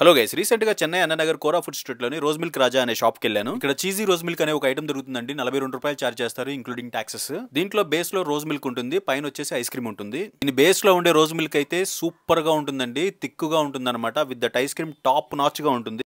hello guys recent గా Chennai Anna Nagar Kora food street లోని rose milk Raja అనే షాప్ వెళ్ళాను ఇక్కడ చీజీ రోజ్ మిల్క్ అనే ఒక ఐటమ్ దొరుకుతుందండి నలభై రెండు రూపాయలు చార్జ్ చేస్తారు ఇంక్లూడింగ్ టాక్సెస్ దీంట్లో బేస్ లో రోజ్ మిల్క్ ఉంటుంది పైన వచ్చేసి ఐస్ క్రీమ్ ఉంటుంది దీని బేస్ లో ఉండే రోజ్ మిల్క్ అయితే సూపర్ గా ఉంటుందండి తిక్కుగా అనమాట with that ice cream top notch గా ఉంటుంది